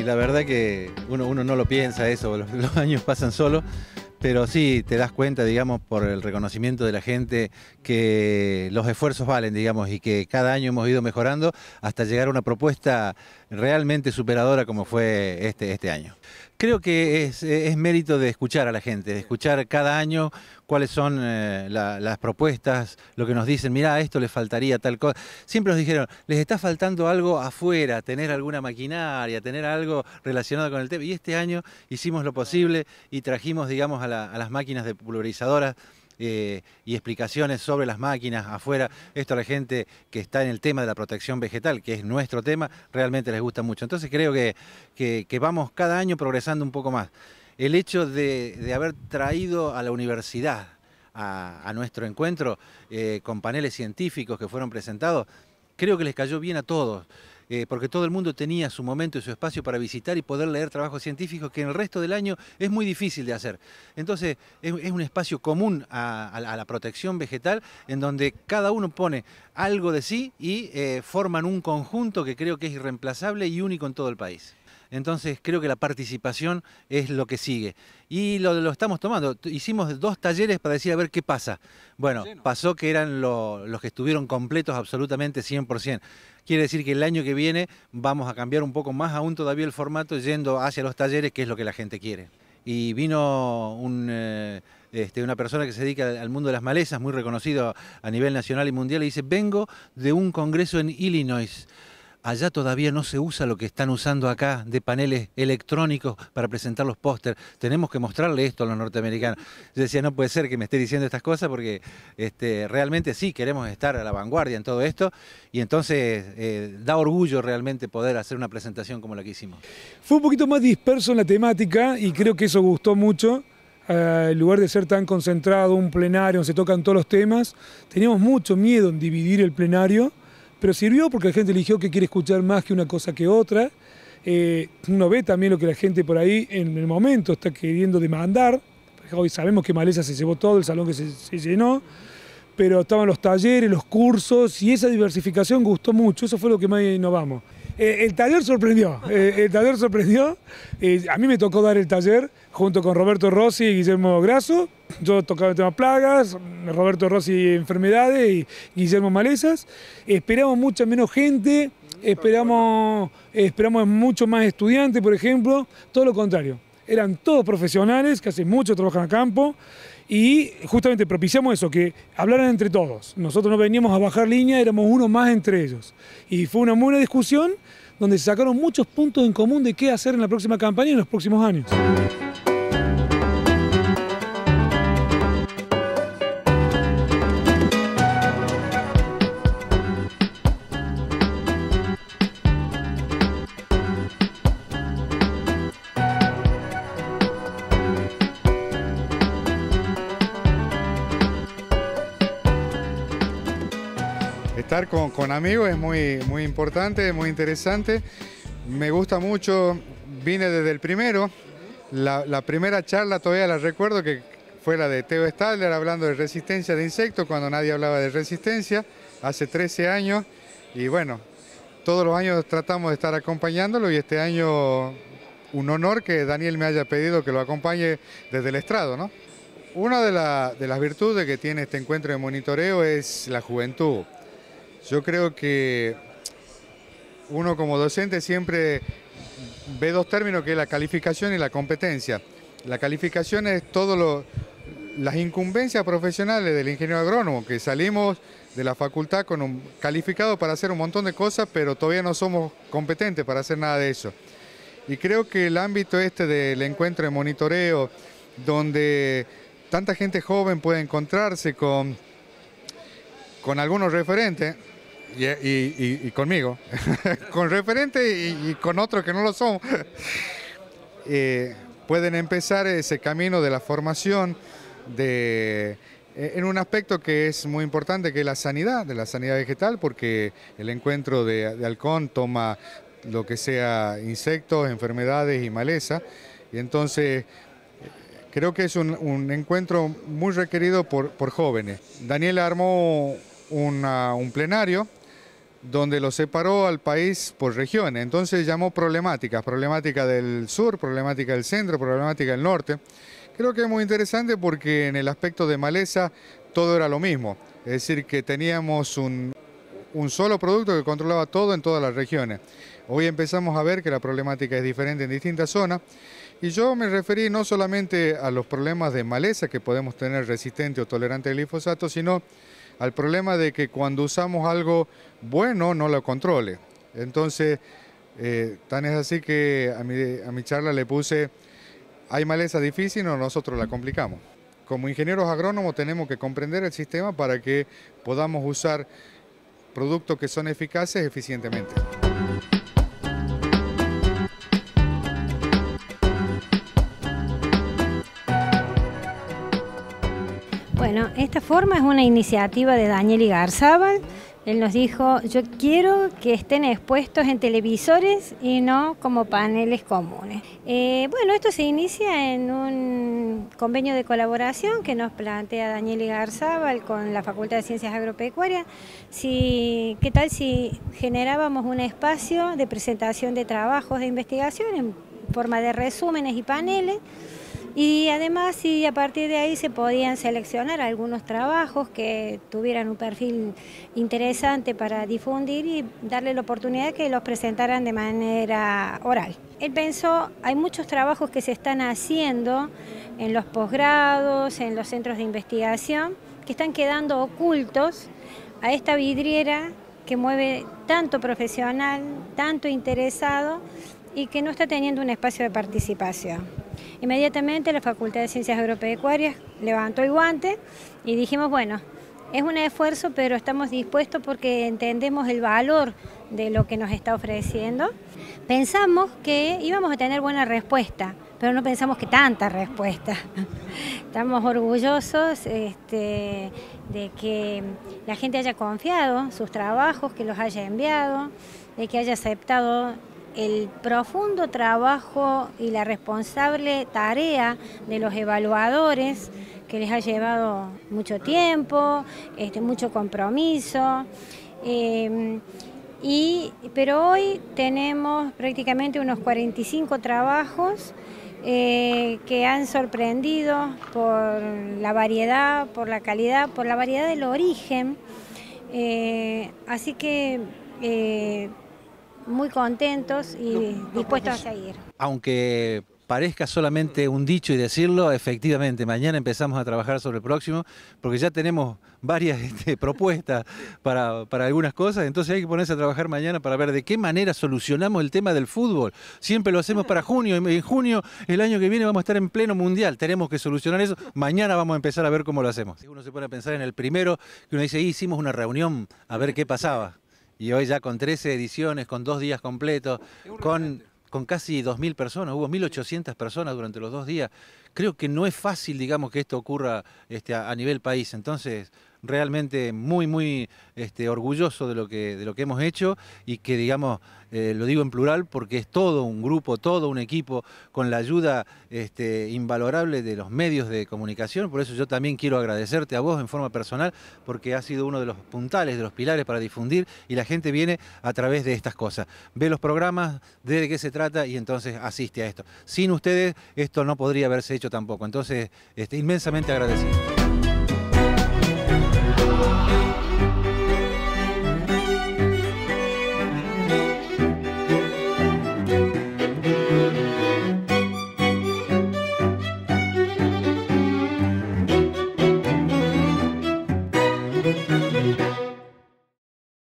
y la verdad que uno, uno no lo piensa eso, los, años pasan solo, pero sí te das cuenta, digamos, por el reconocimiento de la gente que los esfuerzos valen, digamos, y que cada año hemos ido mejorando hasta llegar a una propuesta realmente superadora como fue este, este año creo que es, mérito de escuchar a la gente, de escuchar cada año cuáles son eh, las propuestas, lo que nos dicen, mirá, esto le faltaría tal cosa. Siempre nos dijeron, les está faltando algo afuera, tener alguna maquinaria, tener algo relacionado con el tema. Y este año hicimos lo posible y trajimos, digamos, a las máquinas de pulverizadoras eh, y explicaciones sobre las máquinas afuera. Esto a la gente que está en el tema de la protección vegetal, que es nuestro tema, realmente les gusta mucho. Entonces creo que, vamos cada año progresando un poco más. El hecho de, haber traído a la universidad a, nuestro encuentro eh, con paneles científicos que fueron presentados, creo que les cayó bien a todos. Eh, porque todo el mundo tenía su momento y su espacio para visitar y poder leer trabajos científicos que en el resto del año es muy difícil de hacer. Entonces es, un espacio común a, la protección vegetal en donde cada uno pone algo de sí y eh, forman un conjunto que creo que es irreemplazable y único en todo el país. Entonces creo que la participación es lo que sigue. Y lo, lo, estamos tomando. Hicimos dos talleres para decir a ver qué pasa. Bueno, pasó que eran los que estuvieron completos absolutamente 100%. Quiere decir que el año que viene vamos a cambiar un poco más aún todavía el formato yendo hacia los talleres, que es lo que la gente quiere. Y vino un... Eh, este, una persona que se dedica al mundo de las malezas, muy reconocido a nivel nacional y mundial, y dice, vengo de un congreso en Illinois allá todavía no se usa lo que están usando acá de paneles electrónicos para presentar los póster. Tenemos que mostrarle esto a los norteamericanos. Yo decía, no puede ser que me esté diciendo estas cosas porque este, realmente sí queremos estar a la vanguardia en todo esto y entonces eh, da orgullo realmente poder hacer una presentación como la que hicimos. Fue un poquito más disperso en la temática y creo que eso gustó mucho. Eh, en lugar de ser tan concentrado, un plenario donde se tocan todos los temas, teníamos mucho miedo en dividir el plenario pero sirvió porque la gente eligió que quiere escuchar más que una cosa que otra. Eh, uno ve también lo que la gente por ahí en el momento está queriendo demandar. Hoy sabemos que Maleza se llevó todo, el salón que se, llenó, pero estaban los talleres, los cursos, y esa diversificación gustó mucho, eso fue lo que más innovamos. Eh, el taller sorprendió, eh, el taller sorprendió. a mí me tocó dar el taller junto con Roberto Rossi y Guillermo Grasso. Yo tocaba el tema plagas, Roberto Rossi enfermedades y Guillermo malezas. Esperamos mucha menos gente, esperamos, esperamos mucho más estudiantes, por ejemplo, todo lo contrario. Eran todos profesionales que hace mucho trabajan a campo y justamente propiciamos eso, que hablaran entre todos. Nosotros no veníamos a bajar línea, éramos uno más entre ellos. Y fue una buena discusión donde se sacaron muchos puntos en común de qué hacer en la próxima campaña y en los próximos años. estar con, amigos es muy, muy importante, muy interesante. Me gusta mucho, vine desde el primero. La, primera charla todavía la recuerdo que fue la de Teo Stadler hablando de resistencia de insectos cuando nadie hablaba de resistencia, hace 13 años. Y bueno, todos los años tratamos de estar acompañándolo y este año un honor que Daniel me haya pedido que lo acompañe desde el estrado, Una de, de las virtudes que tiene este encuentro de monitoreo es la juventud. Yo creo que uno como docente siempre ve dos términos que es la calificación y la competencia. La calificación es todas las incumbencias profesionales del ingeniero agrónomo, que salimos de la facultad con calificado para hacer un montón de cosas, pero todavía no somos competentes para hacer nada de eso. Y creo que el ámbito este del encuentro de monitoreo, donde tanta gente joven puede encontrarse con, con algunos referentes, y, conmigo, con referente y, con otros que no lo son, eh, pueden empezar ese camino de la formación eh, en un aspecto que es muy importante, que es la sanidad, de la sanidad vegetal, porque el encuentro de, halcón toma lo que sea insectos, enfermedades y maleza, y entonces creo que es un, encuentro muy requerido por, jóvenes. Daniel armó un plenario donde lo separó al país por regiones, Entonces llamó problemáticas, problemática del sur, problemática del centro, problemática del norte. Creo que es muy interesante porque en el aspecto de maleza todo era lo mismo. Es decir, que teníamos un, un solo producto que controlaba todo en todas las regiones. Hoy empezamos a ver que la problemática es diferente en distintas zonas. Y yo me referí no solamente a los problemas de maleza que podemos tener resistente o tolerante al glifosato, sino al problema de que cuando usamos algo bueno no lo controle. Entonces, eh, tan es así que a mi, a mi charla le puse, hay maleza difícil o nosotros la complicamos. Como ingenieros agrónomos tenemos que comprender el sistema para que podamos usar productos que son eficaces eficientemente. Bueno, esta forma es una iniciativa de Daniel Igarzábal. Él nos dijo, yo quiero que estén expuestos en televisores y no como paneles comunes. Eh, bueno, esto se inicia en un convenio de colaboración que nos plantea Daniel Igarzábal con la Facultad de Ciencias Agropecuarias. ¿Qué tal si generábamos un espacio de presentación de trabajos de investigación en forma de resúmenes y paneles? Y además, si a partir de ahí se podían seleccionar algunos trabajos que tuvieran un perfil interesante para difundir y darle la oportunidad que los presentaran de manera oral. Él pensó, hay muchos trabajos que se están haciendo en los posgrados, en los centros de investigación, que están quedando ocultos a esta vidriera que mueve tanto profesional, tanto interesado y que no está teniendo un espacio de participación. Inmediatamente la Facultad de Ciencias Agropecuarias levantó el guante y dijimos, bueno, es un esfuerzo, pero estamos dispuestos porque entendemos el valor de lo que nos está ofreciendo. Pensamos que íbamos a tener buena respuesta, pero no pensamos que tanta respuesta. Estamos orgullosos este, de que la gente haya confiado sus trabajos, que los haya enviado, de que haya aceptado el profundo trabajo y la responsable tarea de los evaluadores que les ha llevado mucho tiempo, este, mucho compromiso. Em, pero hoy tenemos prácticamente unos 45 trabajos eh, que han sorprendido por la variedad, por la calidad, por la variedad del origen. Eh, así que eh, muy contentos y dispuestos a seguir. Aunque parezca solamente un dicho y decirlo, efectivamente, mañana empezamos a trabajar sobre el próximo, porque ya tenemos varias este, propuestas para, para, algunas cosas, entonces hay que ponerse a trabajar mañana para ver de qué manera solucionamos el tema del fútbol. Siempre lo hacemos para junio, en junio, el año que viene vamos a estar en pleno mundial, tenemos que solucionar eso, mañana vamos a empezar a ver cómo lo hacemos. Uno se pone a pensar en el primero, que uno dice, hicimos una reunión, a ver qué pasaba y hoy ya con 13 ediciones, con dos días completos, con, con casi 2.000 personas, hubo 1.800 personas durante los dos días. Creo que no es fácil, digamos, que esto ocurra este, a, a nivel país. Entonces, realmente muy, muy este, orgulloso de lo, que, de lo que hemos hecho y que, digamos, eh, lo digo en plural porque es todo un grupo, todo un equipo, con la ayuda este, invalorable de los medios de comunicación. Por eso yo también quiero agradecerte a vos en forma personal porque has sido uno de los puntales, de los pilares para difundir y la gente viene a través de estas cosas. Ve los programas, de qué se trata y entonces asiste a esto. Sin ustedes esto no podría haberse hecho tampoco. Entonces, este, inmensamente agradecido.